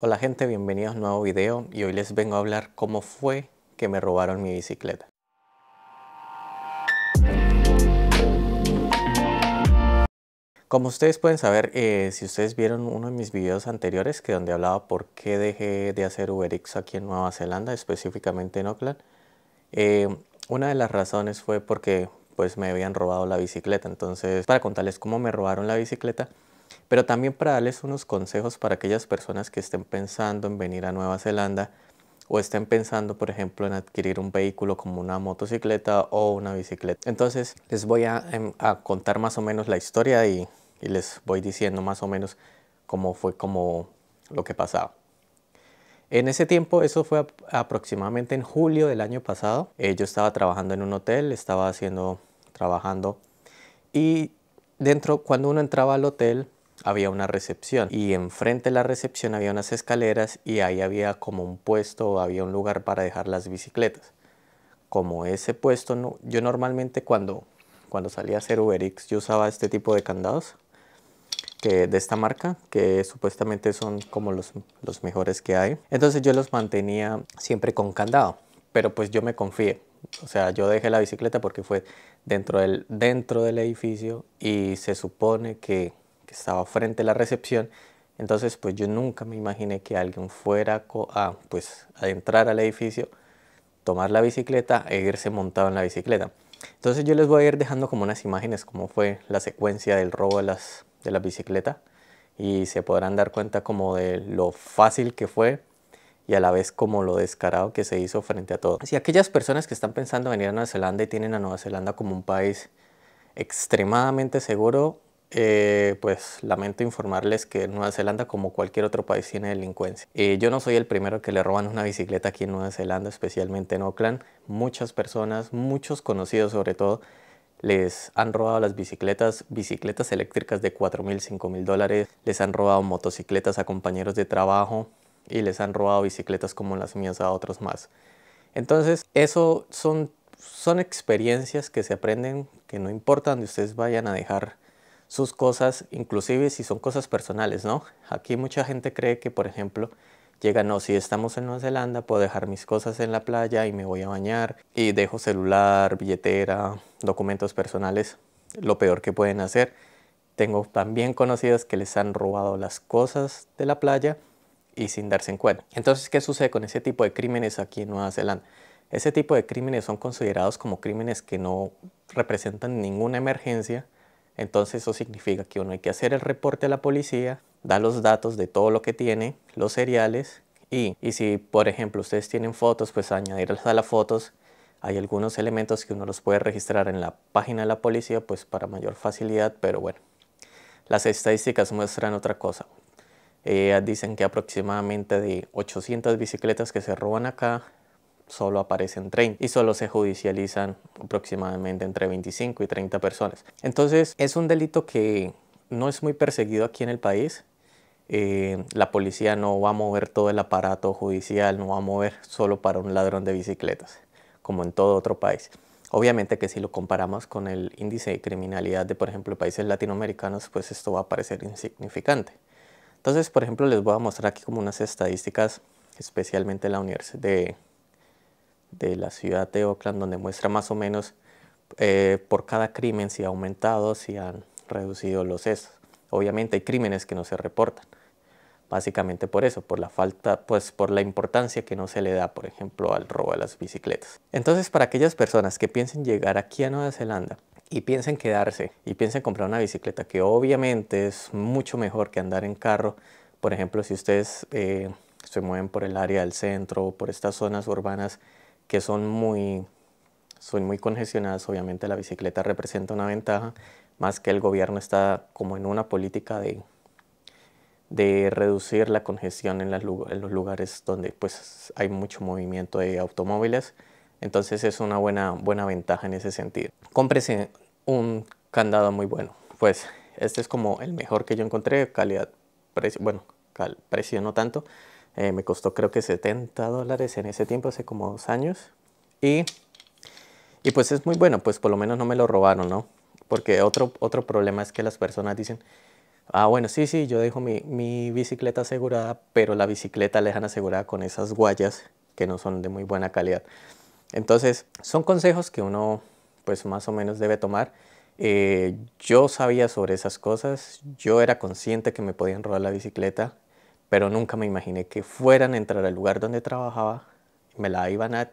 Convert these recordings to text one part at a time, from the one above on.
Hola gente, bienvenidos a un nuevo video y hoy les vengo a hablar cómo fue que me robaron mi bicicleta. Como ustedes pueden saber, eh, si ustedes vieron uno de mis videos anteriores que donde hablaba por qué dejé de hacer UberX aquí en Nueva Zelanda, específicamente en Auckland, eh, una de las razones fue porque pues me habían robado la bicicleta. Entonces, para contarles cómo me robaron la bicicleta, pero también para darles unos consejos para aquellas personas que estén pensando en venir a Nueva Zelanda o estén pensando, por ejemplo, en adquirir un vehículo como una motocicleta o una bicicleta. Entonces, les voy a, em, contar más o menos la historia y, y, les voy diciendo más o menos cómo fue como lo que pasaba. En ese tiempo, eso fue aproximadamente en julio del año pasado. Eh, yo estaba trabajando en un hotel, estaba haciendo, trabajando y dentro, cuando uno entraba al hotel, había una recepción y enfrente de la recepción había unas escaleras y ahí había como un puesto, había un lugar para dejar las bicicletas. Como ese puesto, no, yo normalmente cuando, cuando salía a hacer Uber yo usaba este tipo de candados que, de esta marca, que supuestamente son como los, los mejores que hay. Entonces yo los mantenía siempre con candado, pero pues yo me confié. O sea, yo dejé la bicicleta porque fue dentro del, dentro del edificio y se supone que que estaba frente a la recepción. Entonces, pues yo nunca me imaginé que alguien fuera a pues, adentrar al edificio, tomar la bicicleta e irse montado en la bicicleta. Entonces yo les voy a ir dejando como unas imágenes, cómo fue la secuencia del robo de las, de Y se podrán dar cuenta como de lo fácil que fue y a la vez como lo descarado que se hizo frente a todo. Si aquellas personas que están pensando venir a Nueva Zelanda y tienen a Nueva Zelanda como un país extremadamente seguro, eh, pues lamento informarles que Nueva Zelanda, como cualquier otro país, tiene delincuencia. Eh, yo no soy el primero que le roban una bicicleta aquí en Nueva Zelanda, especialmente en Auckland. Muchas personas, muchos conocidos sobre todo, les han robado las bicicletas, bicicletas eléctricas de 4 mil, 5 mil dólares, les han robado motocicletas a compañeros de trabajo y les han robado bicicletas como las mías a otros más. Entonces, eso son, son experiencias que se aprenden, que no importa donde ustedes vayan a dejar sus cosas, inclusive si son cosas personales, ¿no? Aquí mucha gente cree que, por ejemplo, llega, no, si estamos en Nueva Zelanda, puedo dejar mis cosas en la playa y me voy a bañar y dejo celular, billetera, documentos personales, lo peor que pueden hacer. Tengo también conocidos que les han robado las cosas de la playa y sin darse en cuenta. Entonces, ¿qué sucede con ese tipo de crímenes aquí en Nueva Zelanda? Ese tipo de crímenes son considerados como crímenes que no representan ninguna emergencia entonces eso significa que uno hay que hacer el reporte a la policía, dar los datos de todo lo que tiene, los seriales y, si por ejemplo ustedes tienen fotos, pues añadirlas a las fotos. Hay algunos elementos que uno los puede registrar en la página de la policía pues para mayor facilidad, pero bueno. Las estadísticas muestran otra cosa. Eh, dicen que aproximadamente de 800 bicicletas que se roban acá, solo aparecen 30 y solo se judicializan aproximadamente entre 25 y 30 personas. Entonces es un delito que no es muy perseguido aquí en el país. Eh, la policía no va a mover todo el aparato judicial, no va a mover solo para un ladrón de bicicletas, como en todo otro país. Obviamente que si lo comparamos con el índice de criminalidad de, por ejemplo, países latinoamericanos, pues esto va a parecer insignificante. Entonces, por ejemplo, les voy a mostrar aquí como unas estadísticas, especialmente la Universidad de de la ciudad de Oakland, donde muestra más o menos eh, por cada crimen si ha aumentado, si han reducido los hechos. Obviamente hay crímenes que no se reportan, básicamente por eso, por la falta, pues por la importancia que no se le da, por ejemplo, al robo de las bicicletas. Entonces, para aquellas personas que piensen llegar aquí a Nueva Zelanda y piensen quedarse y piensen comprar una bicicleta, que obviamente es mucho mejor que andar en carro, por ejemplo, si ustedes eh, se mueven por el área del centro o por estas zonas urbanas que son muy, son muy congestionadas. Obviamente la bicicleta representa una ventaja, más que el gobierno está como en una política de, de reducir la congestión en, en, los lugares donde pues, hay mucho movimiento de automóviles. Entonces es una buena, buena ventaja en ese sentido. Cómprese un candado muy bueno. Pues este es como el mejor que yo encontré, calidad, precio, bueno, precio no tanto, eh, me costó creo que 70 dólares en ese tiempo, hace como dos años. Y, y pues es muy bueno, pues por lo menos no me lo robaron, ¿no? Porque otro, otro problema es que las personas dicen, ah, bueno, sí, sí, yo dejo mi, bicicleta asegurada, pero la bicicleta la dejan asegurada con esas guayas que no son de muy buena calidad. Entonces, son consejos que uno pues más o menos debe tomar. Eh, yo sabía sobre esas cosas, yo era consciente que me podían robar la bicicleta, pero nunca me imaginé que fueran a entrar al lugar donde trabajaba, me la iban a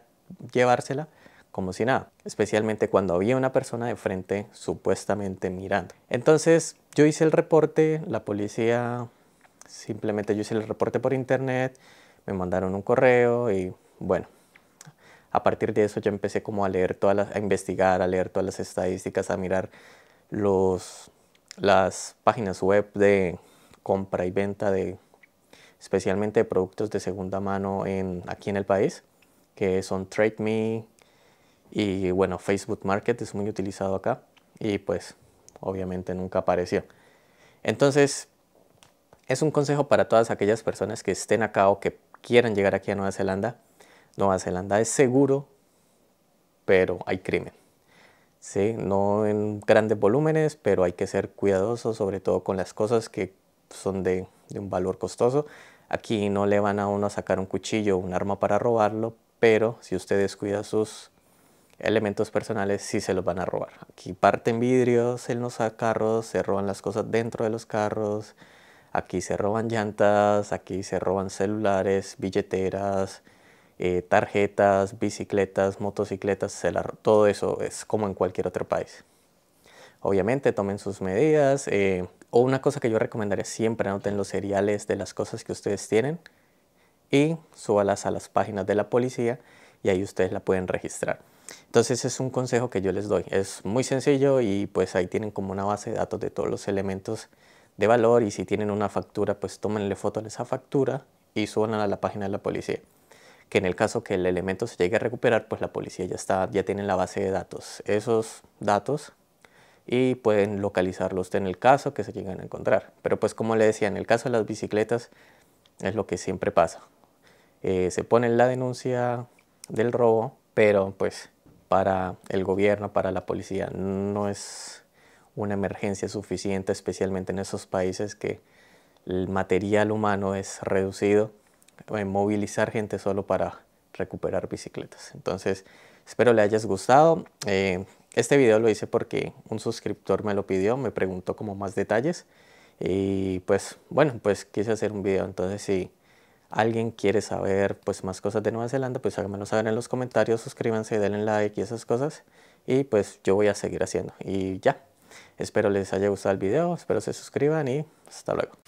llevársela como si nada, especialmente cuando había una persona de frente supuestamente mirando. Entonces yo hice el reporte, la policía simplemente yo hice el reporte por internet, me mandaron un correo y bueno, a partir de eso ya empecé como a leer todas a investigar, a leer todas las estadísticas, a mirar los, las páginas web de compra y venta de especialmente productos de segunda mano aquí en el país, que son TradeMe y bueno, Facebook Market es muy utilizado acá y pues obviamente nunca apareció. Entonces, es un consejo para todas aquellas personas que estén acá o que quieran llegar aquí a Nueva Zelanda. Nueva Zelanda es seguro, pero hay crimen. ¿Sí? No en grandes volúmenes, pero hay que ser cuidadosos, sobre todo con las cosas que son de, un valor costoso. Aquí no le van a uno a sacar un cuchillo o un arma para robarlo, pero si usted descuida sus elementos personales, sí se los van a robar. Aquí parten vidrios en los carros, se roban las cosas dentro de los carros, aquí se roban llantas, aquí se roban celulares, billeteras, eh, tarjetas, bicicletas, motocicletas, todo eso es como en cualquier otro país. Obviamente tomen sus medidas. Eh, o una cosa que yo recomendaría siempre, anoten los seriales de las cosas que ustedes tienen y súbalas a las páginas de la policía y ahí ustedes la pueden registrar. Entonces es un consejo que yo les doy. Es muy sencillo y pues ahí tienen como una base de datos de todos los elementos de valor y si tienen una factura pues tómenle foto a esa factura y súbanla a la página de la policía. Que en el caso que el elemento se llegue a recuperar pues la policía ya está, ya tiene la base de datos. Esos datos y pueden localizarlo usted en el caso que se lleguen a encontrar. Pero pues como le decía, en el caso de las bicicletas es lo que siempre pasa. Eh, se pone la denuncia del robo, pero pues para el gobierno, para la policía, no es una emergencia suficiente, especialmente en esos países que el material humano es reducido, en eh, movilizar gente solo para recuperar bicicletas. Entonces, espero le hayas gustado. Eh, este video lo hice porque un suscriptor me lo pidió, me preguntó como más detalles y pues bueno, pues quise hacer un video, entonces si alguien quiere saber pues más cosas de Nueva Zelanda, pues háganmelo saber en los comentarios, suscríbanse, denle like y esas cosas y pues yo voy a seguir haciendo y ya. Espero les haya gustado el video, espero se suscriban y hasta luego.